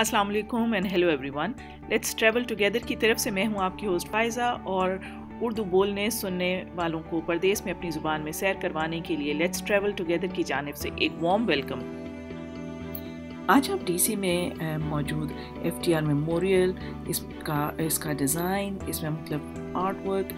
अस्सलाम वालेकुम and hello everyone let's travel together की तरफ से मैं हूं आपकी होस्ट फाइजा और उर्दू बोलने सुनने वालों को परदेश में अपनी ज़ुबान में सैर करवाने के लिए लेट्स ट्रैवल टुगेदर की जानब से एक वार्म वेलकम आज हम डीसी में मौजूद एफ टी आर मेमोरियल इसका इसका डिज़ाइन इसमें मतलब आर्ट वर्क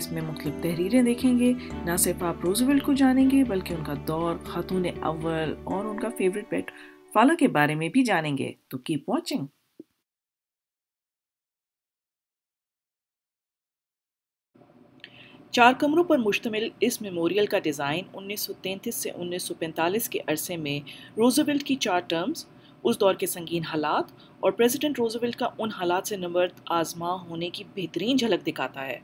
इसमें मतलब तहरीरें देखेंगे ना सिर्फ आप रोजवेल को जानेंगे बल्कि उनका दौर खातून अव्वल और उनका फेवरेट पेट फाला के बारे में भी जानेंगे तो कीप वॉचिंग चार कमरों पर मुश्तमिल इस मेमोरियल का डिज़ाइन 1933 से 1945 के अरसे में रोजोवेल्ट की चार टर्म्स उस दौर के संगीन हालात और प्रेसिडेंट रोजोवेल्ट का उन हालात से नमर्द आजमा होने की बेहतरीन झलक दिखाता है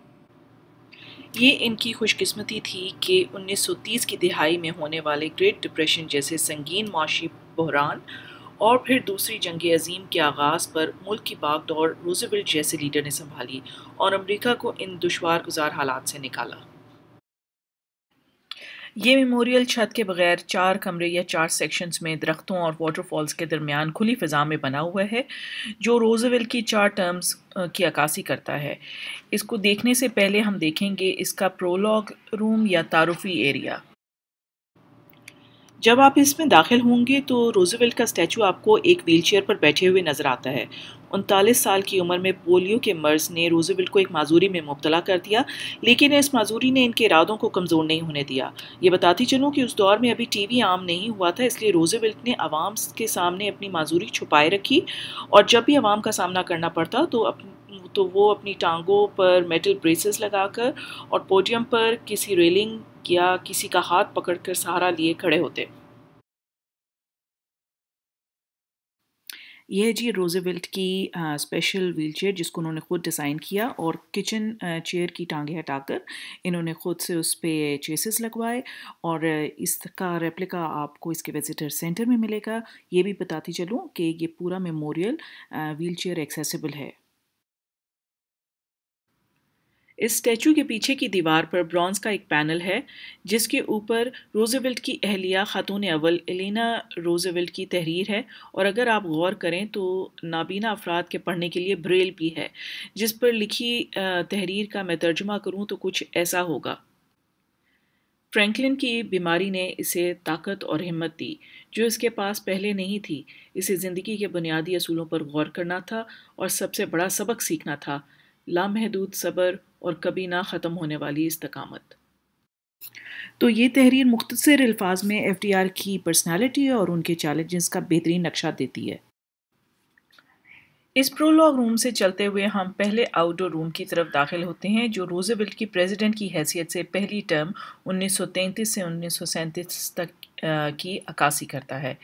ये इनकी खुशकिस्मती थी कि 1930 की दिहाई में होने वाले ग्रेट डिप्रेशन जैसे संगीन माशी बहरान और फिर दूसरी जंग अजीम के आगाज़ पर मुल्क की बागडोर रोजविल्ट जैसे लीडर ने संभाली और अमेरिका को इन दुशवार गुजार हालात से निकाला ये मेमोरियल छत के बगैर चार कमरे या चार सेक्शंस में दरख्तों और वाटरफॉल्स के दरमियान खुली फ़िज़ा में बना हुआ है जो रोजवेल की चार टर्म्स की अक्सी करता है इसको देखने से पहले हम देखेंगे इसका प्रोलॉग रूम या तारुफी एरिया जब आप इसमें दाखिल होंगे तो रोजवेल का स्टैचू आपको एक व्हीलचेयर पर बैठे हुए नज़र आता है उनतालीस साल की उम्र में पोलियो के मर्ज ने रोजवेल को एक माजूरी में मुबतला कर दिया लेकिन इस माजूरी ने इनके इरादों को कमज़ोर नहीं होने दिया ये बताती चलूँ कि उस दौर में अभी टीवी आम नहीं हुआ था इसलिए रोजवेल ने आवाम के सामने अपनी माजूरी छुपाए रखी और जब भी आवाम का सामना करना पड़ता तो तो वो अपनी टांगों पर मेटल ब्रेसेस लगाकर और पोडियम पर किसी रेलिंग या किसी का हाथ पकड़कर सहारा लिए खड़े होते यह जी रोजेविल्ट की आ, स्पेशल व्हीलचेयर जिसको उन्होंने खुद डिज़ाइन किया और किचन चेयर की टांगें हटाकर इन्होंने खुद से उस पर चेसिस लगवाए और इसका रेप्लिका आपको इसके विजिटर सेंटर में मिलेगा ये भी बताती चलूँ कि ये पूरा मेमोरियल व्हील चेयर एक्सेसिबल है इस स्टैचू के पीछे की दीवार पर ब्रॉन्ज का एक पैनल है जिसके ऊपर रोजवेल्ट की अहलिया खातून अवल एलिना रोज़ेवल्ट की तहरीर है और अगर आप गौर करें तो नाबीना अफराद के पढ़ने के लिए ब्रेल भी है जिस पर लिखी तहरीर का मैं तर्जुमा करूँ तो कुछ ऐसा होगा फ्रैंकलिन की बीमारी ने इसे ताकत और हिम्मत दी जो इसके पास पहले नहीं थी इसे ज़िंदगी के बुनियादी असूलों पर गौर करना था और सबसे बड़ा सबक सीखना था लामहदूद सब्र और कभी ना ख़त्म होने वाली इस तकामत तो ये तहरीर मुख्तर अल्फाज में एफ डी आर की पर्सनैलिटी और उनके चैलेंज का बेहतरीन नक्शा देती है इस प्रोलॉग रूम से चलते हुए हम पहले आउटडोर रूम की तरफ दाखिल होते हैं जो रोजेबिल्ट की प्रेजिडेंट की हैसियत से पहली टर्म उन्नीस सौ तैंतीस से उन्नीस सौ सैंतीस तक की अक्सी करता है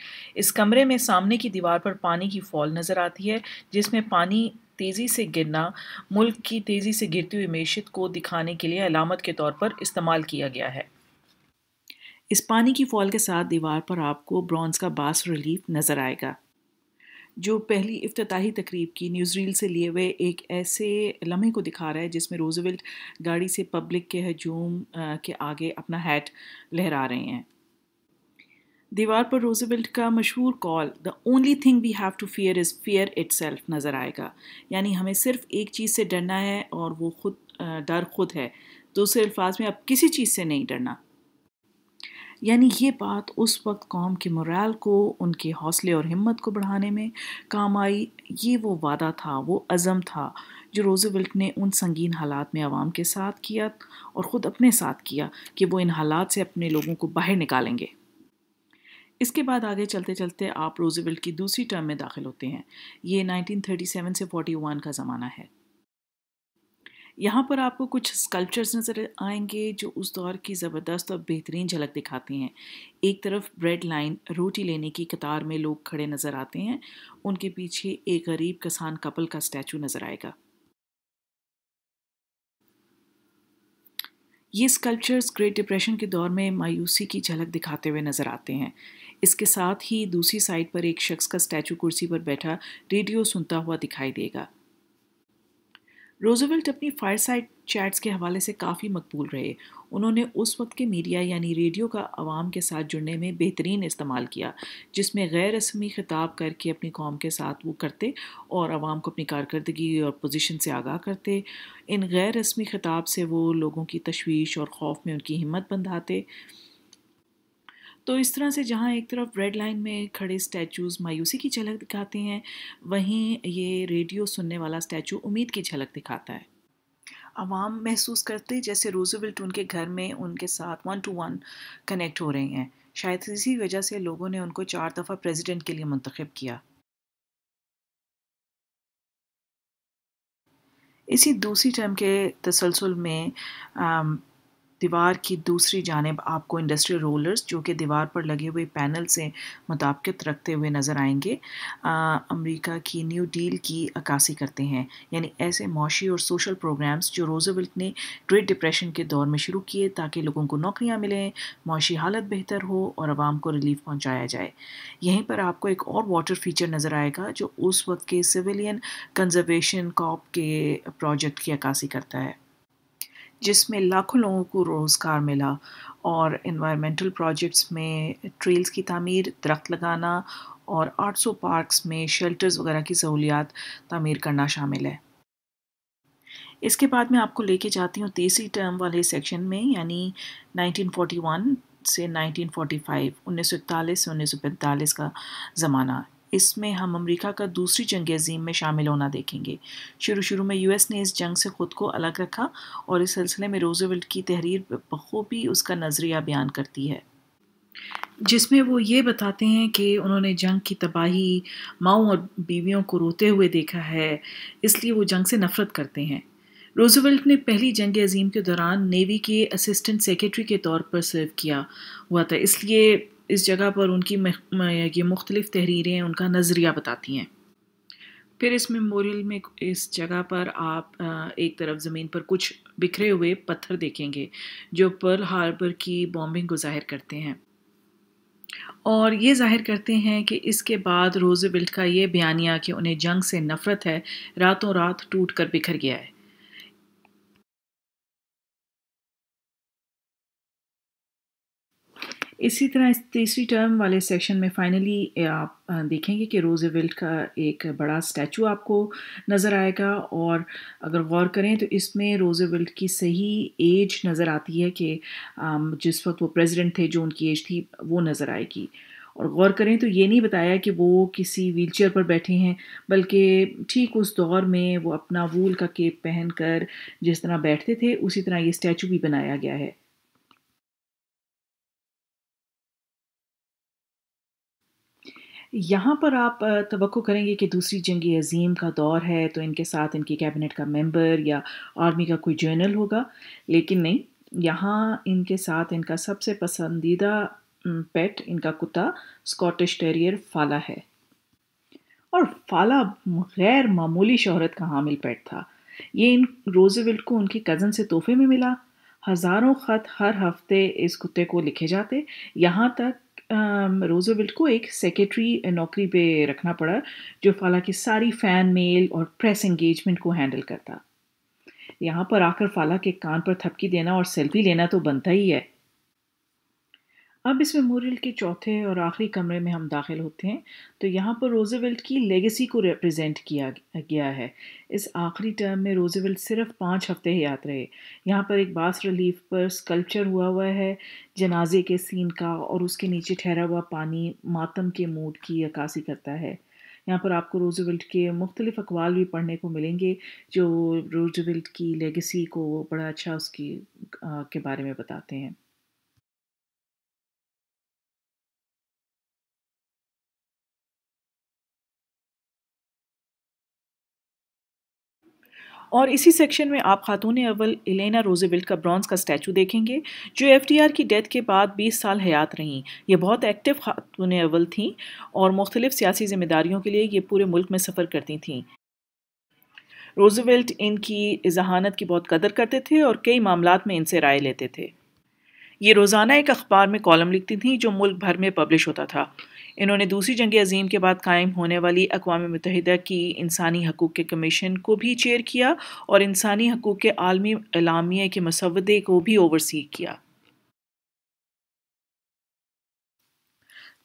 इस कमरे में सामने की दीवार पर पानी की फॉल नज़र आती है जिसमें पानी तेज़ी से गिरना मुल्क की तेज़ी से गिरती हुई मीशत को दिखाने के लिए अलामत के तौर पर इस्तेमाल किया गया है इस पानी की फॉल के साथ दीवार पर आपको ब्रॉन्ज़ का बास रिलीफ नज़र आएगा जो पहली अफ्ताही तकरीब की न्यूज़रील से लिए हुए एक ऐसे लम्हे को दिखा रहा है जिसमें रोजवेल्ट गाड़ी से पब्लिक के हजूम के आगे अपना हैट लहरा रहे हैं दीवार पर रोजेबिल्ट का मशहूर call the only thing we have to fear is fear it नज़र आएगा यानी हमें सिर्फ एक चीज़ से डरना है और वो खुद डर खुद है दूसरे अल्फाज में अब किसी चीज़ से नहीं डरना यानी ये बात उस वक्त कौम के मुराल को उनके हौसले और हिम्मत को बढ़ाने में काम आई ये वो वादा था वो अज़म था जो रोजवेल्ट ने उन संगीन हालात में आवाम के साथ किया और ख़ुद अपने साथ किया कि वो इन हालात से अपने लोगों को बाहर निकालेंगे इसके बाद आगे चलते चलते आप रोजवेल्ट की दूसरी टर्म में दाखिल होते हैं ये 1937 से 41 का ज़माना है यहाँ पर आपको कुछ स्कल्पचर्स नज़र आएंगे जो उस दौर की ज़बरदस्त और बेहतरीन झलक दिखाते हैं एक तरफ ब्रेड लाइन रोटी लेने की कतार में लोग खड़े नज़र आते हैं उनके पीछे एक गरीब किसान कपल का स्टैचू नज़र आएगा ये स्कल्पचर्स ग्रेट डिप्रेशन के दौर में मायूसी की झलक दिखाते हुए नज़र आते हैं इसके साथ ही दूसरी साइड पर एक शख्स का स्टैचू कुर्सी पर बैठा रेडियो सुनता हुआ दिखाई देगा रोजोवेल्ट अपनी फायरसाइड चैट्स के हवाले से काफ़ी मकबूल रहे उन्होंने उस वक्त के मीडिया यानी रेडियो का आवाम के साथ जुड़ने में बेहतरीन इस्तेमाल किया जिसमें गैर रस्मी खिताब करके अपनी कौम के साथ वो करते और आवाम को अपनी कारकर्दगी और पोजीशन से आगाह करते इन गैर रस्मी खिताब से वो लोगों की तशवीश और खौफ में उनकी हिम्मत बंधाते तो इस तरह से जहाँ एक तरफ रेड लाइन में खड़े स्टैचूज़ मायूसी की झलक दिखाते हैं वहीं ये रेडियो सुनने वाला स्टैचू उम्मीद की झलक दिखाता है आवाम महसूस करते जैसे रोजोविल्ट उनके घर में उनके साथ वन टू वन कनेक्ट हो रहे हैं शायद इसी वजह से लोगों ने उनको चार दफ़ा प्रेसिडेंट के लिए मंतखब किया इसी दूसरी टर्म के तसलसल में दीवार की दूसरी जानब आपको इंडस्ट्रियल रोलर्स जो कि दीवार पर लगे हुए पैनल से मुताबिकत रखते हुए नज़र आएंगे अमेरिका की न्यू डील की अक्सी करते हैं यानी ऐसे मुशी और सोशल प्रोग्राम्स जो रोजोविल्ट ने ग्रेट डिप्रेशन के दौर में शुरू किए ताकि लोगों को नौकरियाँ मिलें मुशी हालत बेहतर हो और आवाम को रिलीफ पहुँचाया जाए यहीं पर आपको एक और वाटर फीचर नज़र आएगा जो उस वक्त के सिविलियन कंजर्वेशन कॉप के प्रोजेक्ट की अक्सी करता है जिसमें लाखों लोगों को रोज़गार मिला और इन्वायरमेंटल प्रोजेक्ट्स में ट्रेल्स की तमीर दरख्त लगाना और 800 पार्क्स में शेल्टर्स वगैरह की सहूलियात तमीर करना शामिल है इसके बाद मैं आपको लेके जाती हूँ तीसरी टर्म वाले सेक्शन में यानी 1941 से 1945, 1941 से 1945 का ज़माना इसमें हम अमेरिका का दूसरी जंग अजीम में शामिल होना देखेंगे शुरू शुरू में यूएस ने इस जंग से ख़ुद को अलग रखा और इस सिलसिले में रोज़ेवल्ट की तहरीर बखूबी उसका नज़रिया बयान करती है जिसमें वो ये बताते हैं कि उन्होंने जंग की तबाही माओ और बीवियों को रोते हुए देखा है इसलिए वो जंग से नफरत करते हैं रोजवेल्ट ने पहली जंग अजीम के दौरान नेवी के असिस्टेंट सेक्रेटरी के तौर पर सर्व किया हुआ था इसलिए इस जगह पर उनकी ये मुख्तलिफ़ तहरीरें उनका नज़रिया बताती हैं फिर इस मेमोरियल में इस जगह पर आप एक तरफ ज़मीन पर कुछ बिखरे हुए पत्थर देखेंगे जो पर्ल हार्बर की बॉम्बिंग को ज़ाहिर करते हैं और ये जाहिर करते हैं कि इसके बाद रोज़ बिल्ट का ये बयानिया कि उन्हें जंग से नफ़रत है रातों रात टूट कर बिखर गया है इसी तरह इस तीसरी टर्म वाले सेशन में फाइनली आप देखेंगे कि विल्ट का एक बड़ा स्टैचू आपको नज़र आएगा और अगर गौर करें तो इसमें विल्ट की सही एज नज़र आती है कि जिस वक्त वो प्रेसिडेंट थे जो उनकी एज थी वो नज़र आएगी और गौर करें तो ये नहीं बताया कि वो किसी व्हीलचेयर पर बैठे हैं बल्कि ठीक उस दौर में वो अपना वूल का केप पहनकर जिस तरह बैठते थे उसी तरह ये स्टैचू भी बनाया गया है यहाँ पर आप तो करेंगे कि दूसरी जंगी अजीम का दौर है तो इनके साथ इनकी कैबिनेट का मेंबर या आर्मी का कोई जर्नल होगा लेकिन नहीं यहाँ इनके साथ इनका सबसे पसंदीदा पेट इनका कुत्ता स्कॉटिश टेरियर फाला है और फाला गैर मामूली शहरत का हामिल पेट था ये इन रोजवेल्ट को उनके कज़न से तोहफे में मिला हज़ारों ख़त हर हफ्ते इस कुत्ते को लिखे जाते यहाँ तक रोजोविल्ट um, को एक सेक्रेटरी eh, नौकरी पे रखना पड़ा जो फाला की सारी फ़ैन मेल और प्रेस एंगेजमेंट को हैंडल करता यहाँ पर आकर फाला के कान पर थपकी देना और सेल्फी लेना तो बनता ही है अब इस मेमोरियल के चौथे और आखिरी कमरे में हम दाखिल होते हैं तो यहाँ पर रोजेवेल्ट की लेगेसी को रिप्रेजेंट किया गया है इस आखिरी टर्म में रोजेवेल्ट सिर्फ पाँच हफ्ते ही याद रहे यहाँ पर एक बास रिलीफ पर स्कल्पचर हुआ हुआ है जनाजे के सीन का और उसके नीचे ठहरा हुआ पानी मातम के मूड की अक्सी करता है यहाँ पर आपको रोजेवल्ट के मुख्तलिफ अकवाल भी पढ़ने को मिलेंगे जो रोजेवल्ट की लेगेसी को बड़ा अच्छा उसकी के बारे में बताते हैं और इसी सेक्शन में आप खातून अव्वल एलेना रोजेविल्ट का ब्रॉन्ज का स्टैचू देखेंगे जो एफ की डेथ के बाद 20 साल हयात रहीं ये बहुत एक्टिव खातून अव्वल थीं और मुख्तलिफ़ सियासी जिम्मेदारियों के लिए ये पूरे मुल्क में सफ़र करती थीं रोजेविल्ट इनकी जहानत की बहुत कदर करते थे और कई मामला में इनसे राय लेते थे ये रोज़ाना एक अखबार में कॉलम लिखती थी जो मुल्क भर में पब्लिश होता था इन्होंने दूसरी जंग अजीम के बाद कायम होने वाली अकवा मुतहदा की इंसानी हकूक़ के कमीशन को भी चेयर किया और इंसानी हकूक़ के आलमी अलामिया के मसवदे को भी ओवरसी किया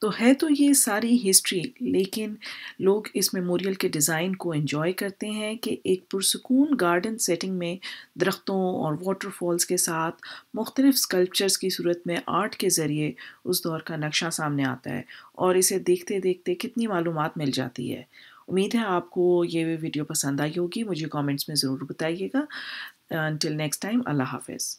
तो है तो ये सारी हिस्ट्री लेकिन लोग इस मेमोरियल के डिज़ाइन को एंजॉय करते हैं कि एक पुरसकून गार्डन सेटिंग में दरख्तों और वाटरफॉल्स के साथ मुख्तलिफ स्कल्पचर्स की सूरत में आर्ट के ज़रिए उस दौर का नक्शा सामने आता है और इसे देखते देखते कितनी मालूम मिल जाती है उम्मीद है आपको ये वीडियो पसंद आई होगी मुझे कॉमेंट्स में ज़रूर बताइएगा टिल नेक्स्ट टाइम अल्लाह हाफिज़